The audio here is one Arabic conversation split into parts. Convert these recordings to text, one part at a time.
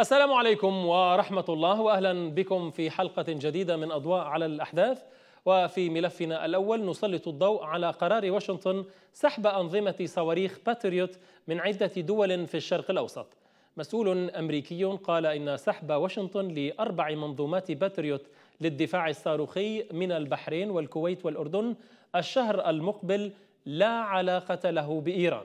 السلام عليكم ورحمة الله وأهلا بكم في حلقة جديدة من أضواء على الأحداث وفي ملفنا الأول نسلط الضوء على قرار واشنطن سحب أنظمة صواريخ باتريوت من عدة دول في الشرق الأوسط مسؤول أمريكي قال إن سحب واشنطن لأربع منظومات باتريوت للدفاع الصاروخي من البحرين والكويت والأردن الشهر المقبل لا علاقة له بإيران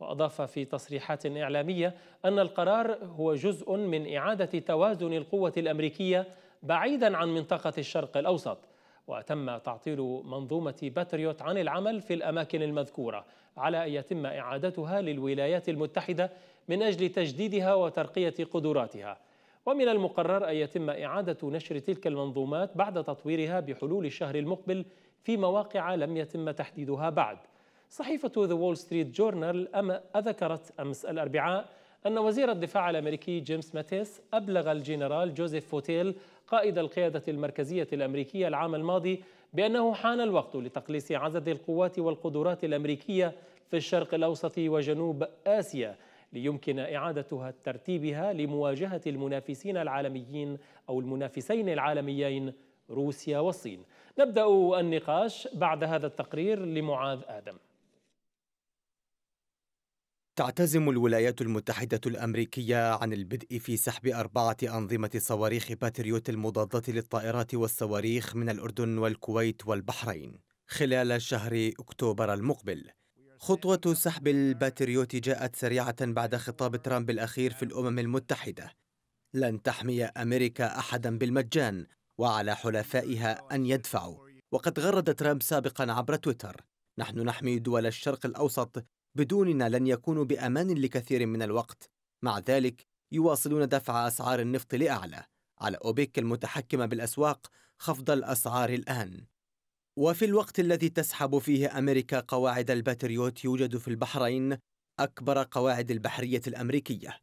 وأضاف في تصريحات إعلامية أن القرار هو جزء من إعادة توازن القوة الأمريكية بعيدا عن منطقة الشرق الأوسط وتم تعطيل منظومة باتريوت عن العمل في الأماكن المذكورة على أن يتم إعادتها للولايات المتحدة من أجل تجديدها وترقية قدراتها ومن المقرر أن يتم إعادة نشر تلك المنظومات بعد تطويرها بحلول الشهر المقبل في مواقع لم يتم تحديدها بعد صحيفة ذا وول ستريت جورنال أما أذكرت أمس الأربعاء أن وزير الدفاع الأمريكي جيمس ماتيس أبلغ الجنرال جوزيف فوتيل قائد القيادة المركزية الأمريكية العام الماضي بأنه حان الوقت لتقليص عدد القوات والقدرات الأمريكية في الشرق الأوسط وجنوب آسيا ليمكن إعادتها ترتيبها لمواجهة المنافسين العالميين أو المنافسين العالميين روسيا والصين نبدأ النقاش بعد هذا التقرير لمعاذ آدم تعتزم الولايات المتحدة الأمريكية عن البدء في سحب أربعة أنظمة صواريخ باتريوت المضادة للطائرات والصواريخ من الأردن والكويت والبحرين خلال شهر أكتوبر المقبل خطوة سحب الباتريوت جاءت سريعة بعد خطاب ترامب الأخير في الأمم المتحدة لن تحمي أمريكا أحدا بالمجان وعلى حلفائها أن يدفعوا وقد غرد ترامب سابقا عبر تويتر نحن نحمي دول الشرق الأوسط بدوننا لن يكونوا بامان لكثير من الوقت مع ذلك يواصلون دفع اسعار النفط لاعلى على اوبك المتحكمه بالاسواق خفض الاسعار الان وفي الوقت الذي تسحب فيه امريكا قواعد الباتريوت يوجد في البحرين اكبر قواعد البحريه الامريكيه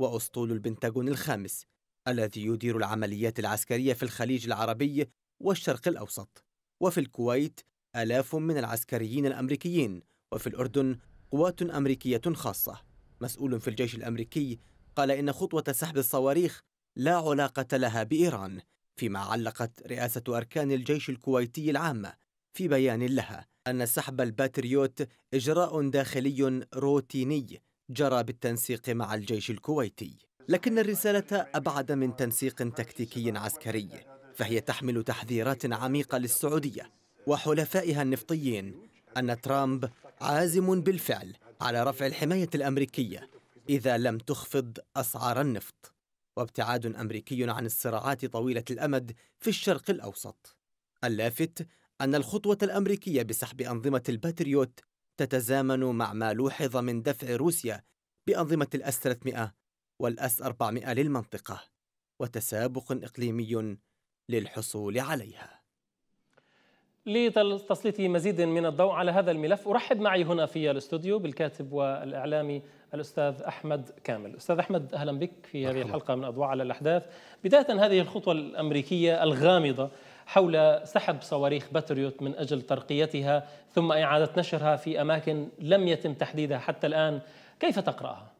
واسطول البنتاغون الخامس الذي يدير العمليات العسكريه في الخليج العربي والشرق الاوسط وفي الكويت الاف من العسكريين الامريكيين وفي الاردن قوات أمريكية خاصة مسؤول في الجيش الأمريكي قال إن خطوة سحب الصواريخ لا علاقة لها بإيران فيما علقت رئاسة أركان الجيش الكويتي العامة في بيان لها أن سحب الباتريوت إجراء داخلي روتيني جرى بالتنسيق مع الجيش الكويتي لكن الرسالة أبعد من تنسيق تكتيكي عسكري فهي تحمل تحذيرات عميقة للسعودية وحلفائها النفطيين أن ترامب عازم بالفعل على رفع الحماية الأمريكية إذا لم تخفض أسعار النفط وابتعاد أمريكي عن الصراعات طويلة الأمد في الشرق الأوسط اللافت أن الخطوة الأمريكية بسحب أنظمة الباتريوت تتزامن مع ما لوحظ من دفع روسيا بأنظمة الأس 300 والأس 400 للمنطقة وتسابق إقليمي للحصول عليها لتسليط مزيد من الضوء على هذا الملف أرحب معي هنا في الاستوديو بالكاتب والإعلامي الأستاذ أحمد كامل أستاذ أحمد أهلا بك في هذه الحلقة من أضواء على الأحداث بداية هذه الخطوة الأمريكية الغامضة حول سحب صواريخ باتريوت من أجل ترقيتها ثم إعادة نشرها في أماكن لم يتم تحديدها حتى الآن كيف تقرأها؟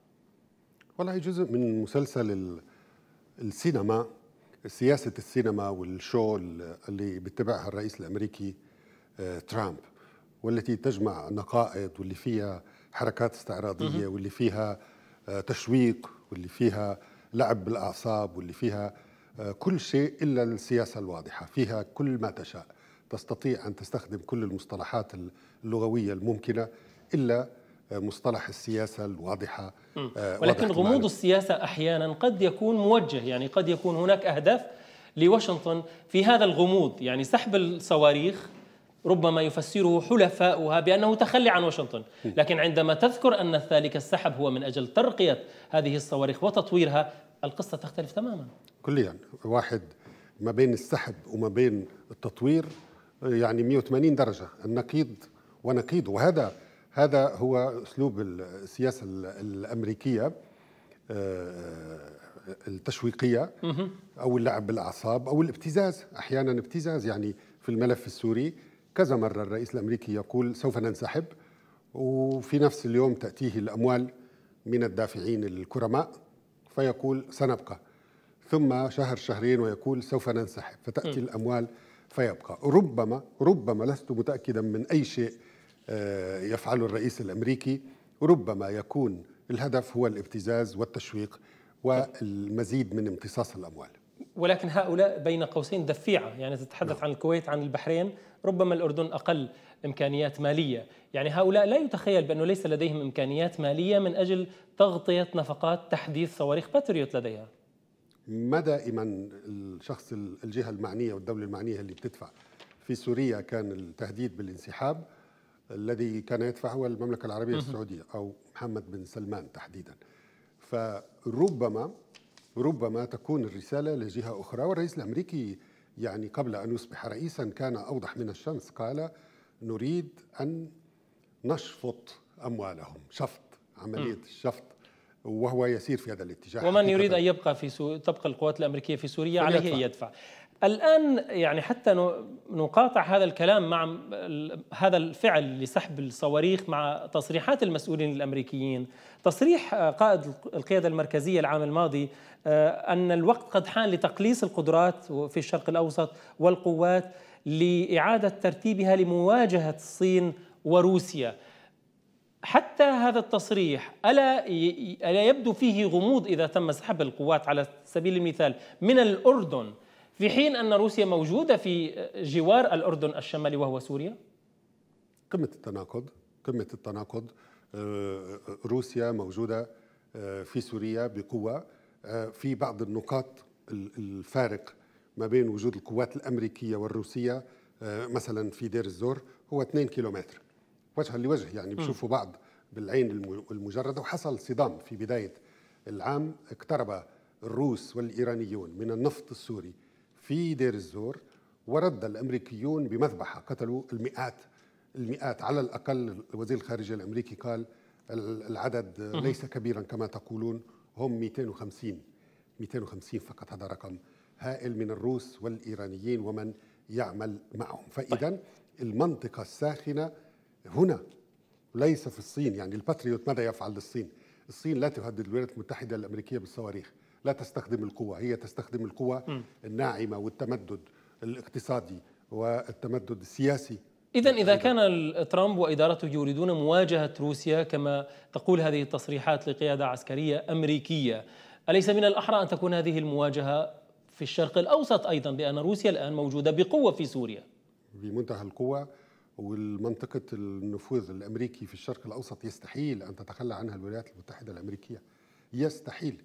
والله جزء من مسلسل السينما سياسة السينما والشو اللي بيتبعها الرئيس الأمريكي آه، ترامب والتي تجمع نقائد واللي فيها حركات استعراضية واللي فيها آه، تشويق واللي فيها لعب بالأعصاب واللي فيها آه، كل شيء إلا السياسة الواضحة فيها كل ما تشاء تستطيع أن تستخدم كل المصطلحات اللغوية الممكنة إلا مصطلح السياسة الواضحة آه، ولكن غموض السياسة أحيانا قد يكون موجه يعني قد يكون هناك أهداف لواشنطن في هذا الغموض يعني سحب الصواريخ ربما يفسره حلفاؤها بأنه تخلي عن واشنطن لكن عندما تذكر أن ذلك السحب هو من أجل ترقية هذه الصواريخ وتطويرها القصة تختلف تماما كليا واحد ما بين السحب وما بين التطوير يعني 180 درجة النقيض ونقيض وهذا هذا هو اسلوب السياسه الامريكيه آه، آه، التشويقيه او اللعب بالاعصاب او الابتزاز احيانا ابتزاز يعني في الملف السوري كذا مره الرئيس الامريكي يقول سوف ننسحب وفي نفس اليوم تاتيه الاموال من الدافعين الكرماء فيقول سنبقى ثم شهر شهرين ويقول سوف ننسحب فتاتي الاموال فيبقى ربما ربما لست متاكدا من اي شيء آه، يفعله الرئيس الامريكي ربما يكون الهدف هو الابتزاز والتشويق والمزيد من امتصاص الاموال ولكن هؤلاء بين قوسين دفيعه يعني تتحدث نعم. عن الكويت عن البحرين ربما الاردن اقل امكانيات ماليه يعني هؤلاء لا يتخيل بانه ليس لديهم امكانيات ماليه من اجل تغطيه نفقات تحديث صواريخ باتريوت لديها ما دائما الشخص الجهه المعنيه والدوله المعنيه اللي بتدفع في سوريا كان التهديد بالانسحاب الذي كان يدفع هو المملكة العربية السعودية أو محمد بن سلمان تحديدا فربما ربما تكون الرسالة لجهة أخرى والرئيس الأمريكي يعني قبل أن يصبح رئيسا كان أوضح من الشمس قال نريد أن نشفط أموالهم شفط عملية الشفط وهو يسير في هذا الاتجاه ومن يريد أن يبقى في سو... تبقى القوات الأمريكية في سوريا عليه أن يدفع الآن يعني حتى نقاطع هذا الكلام مع هذا الفعل لسحب الصواريخ مع تصريحات المسؤولين الأمريكيين تصريح آه، قائد القيادة المركزية العام الماضي آه، أن الوقت قد حان لتقليص القدرات في الشرق الأوسط والقوات لإعادة ترتيبها لمواجهة الصين وروسيا حتى هذا التصريح ألا ألا يبدو فيه غموض إذا تم سحب القوات على سبيل المثال من الأردن في حين أن روسيا موجودة في جوار الأردن الشمالي وهو سوريا؟ قمة التناقض قمة التناقض آه، روسيا موجودة آه، في سوريا بقوة آه، في بعض النقاط الفارق ما بين وجود القوات الأمريكية والروسية مثلا في دير الزور هو 2 كيلومتر وجها لوجه يعني بشوفوا بعض بالعين المجردة وحصل صدام في بداية العام اقترب الروس والإيرانيون من النفط السوري في دير الزور ورد الامريكيون بمذبحه قتلوا المئات المئات على الاقل وزير الخارجيه الامريكي قال العدد ليس كبيرا كما تقولون هم 250 250 فقط هذا رقم هائل من الروس والايرانيين ومن يعمل معهم فاذا طيب. المنطقه الساخنه هنا ليس في الصين يعني الباتريوت ماذا يفعل للصين الصين لا تهدد الولايات المتحده الامريكيه بالصواريخ لا تستخدم القوة هي تستخدم القوة الناعمة والتمدد الاقتصادي والتمدد السياسي إذا إذا كان ترامب وإدارته يريدون مواجهة روسيا كما تقول هذه التصريحات لقيادة عسكرية أمريكية أليس من الأحرى أن تكون هذه المواجهة في الشرق الأوسط أيضا بأن روسيا الآن موجودة بقوة في سوريا بمنتهى القوة والمنطقة النفوذ الأمريكي في الشرق الأوسط يستحيل أن تتخلى عنها الولايات المتحدة الأمريكية يستحيل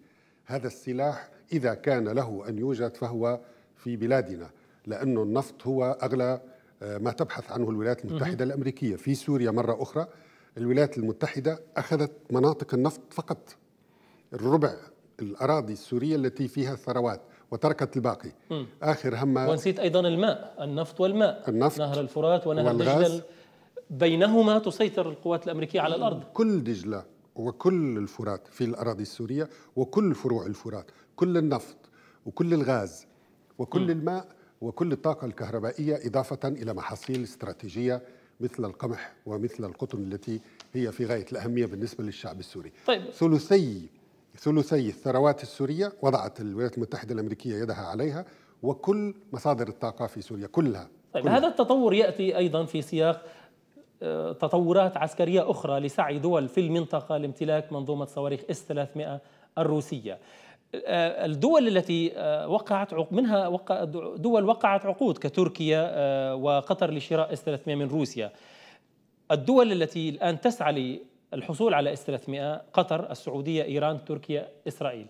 هذا السلاح إذا كان له أن يوجد فهو في بلادنا لأنه النفط هو أغلى آه، ما تبحث عنه الولايات المتحدة الأمريكية في سوريا مرة أخرى الولايات المتحدة أخذت مناطق النفط فقط الربع الأراضي السورية التي فيها ثروات وتركت الباقي آخر هم ونسيت أيضا الماء النفط والماء النفط نهر الفرات ونهر دجلة بينهما تسيطر القوات الأمريكية على الأرض كل دجلة وكل الفرات في الأراضي السورية وكل فروع الفرات كل النفط وكل الغاز وكل الماء وكل الطاقة الكهربائية إضافة إلى محاصيل استراتيجية مثل القمح ومثل القطن التي هي في غاية الأهمية بالنسبة للشعب السوري طيب. ثلثي ثلثي الثروات السورية وضعت الولايات المتحدة الأمريكية يدها عليها وكل مصادر الطاقة في سوريا كلها طيب كلها. هذا التطور يأتي أيضا في سياق تطورات عسكرية أخرى لسعي دول في المنطقة لامتلاك منظومة صواريخ اس 300 الروسية آه، الدول التي آه، وقعت منها دول وقعت عقود كتركيا آه، وقطر لشراء اس 300 من روسيا الدول التي الآن تسعى للحصول على اس 300 قطر السعودية إيران تركيا إسرائيل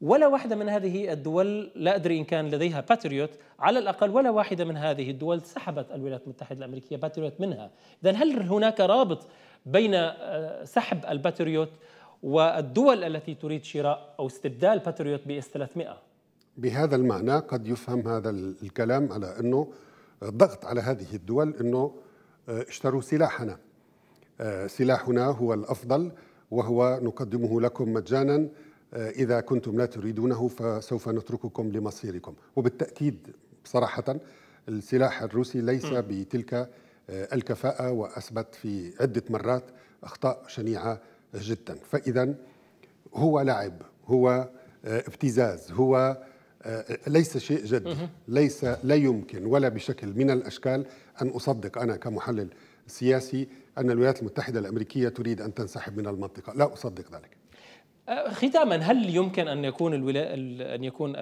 ولا واحدة من هذه الدول لا أدري إن كان لديها باتريوت على الأقل ولا واحدة من هذه الدول سحبت الولايات المتحدة الأمريكية باتريوت منها إذا هل هناك رابط بين آه، سحب الباتريوت والدول التي تريد شراء أو استبدال باتريوت بإس 300 بهذا المعنى قد يفهم هذا الكلام على أنه ضغط على هذه الدول أنه آه، اشتروا سلاحنا آه، سلاحنا هو الأفضل وهو نقدمه لكم مجانا آه، إذا كنتم لا تريدونه فسوف نترككم لمصيركم وبالتأكيد صراحة السلاح الروسي ليس بتلك آه، الكفاءة وأثبت في عدة مرات أخطاء شنيعة جدا فإذا هو لعب هو آه، ابتزاز هو ليس شيء جدي ليس لا يمكن ولا بشكل من الأشكال أن أصدق أنا كمحلل سياسي أن الولايات المتحدة الأمريكية تريد أن تنسحب من المنطقة لا أصدق ذلك أه، ختاما هل يمكن ان يكون الولا... ان يكون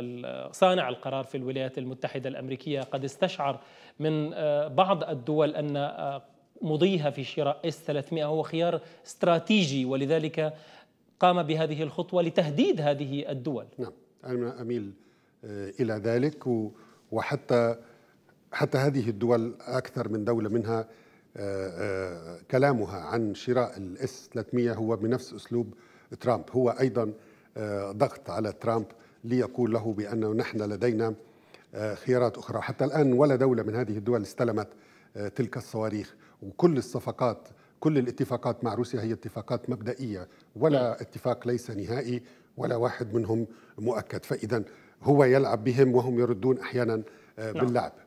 صانع القرار في الولايات المتحده الامريكيه قد استشعر من أه، بعض الدول ان أه، مضيها في شراء اس 300 هو خيار استراتيجي ولذلك قام بهذه الخطوه لتهديد هذه الدول. نعم انا اميل الى ذلك وحتى حتى هذه الدول اكثر من دوله منها كلامها عن شراء الاس 300 هو بنفس اسلوب ترامب هو أيضا آه، ضغط على ترامب ليقول له بأنه نحن لدينا آه، خيارات أخرى حتى الآن ولا دولة من هذه الدول استلمت آه، تلك الصواريخ وكل الصفقات كل الاتفاقات مع روسيا هي اتفاقات مبدئية ولا نعم. اتفاق ليس نهائي ولا واحد منهم مؤكد فإذا هو يلعب بهم وهم يردون أحيانا نعم. باللعب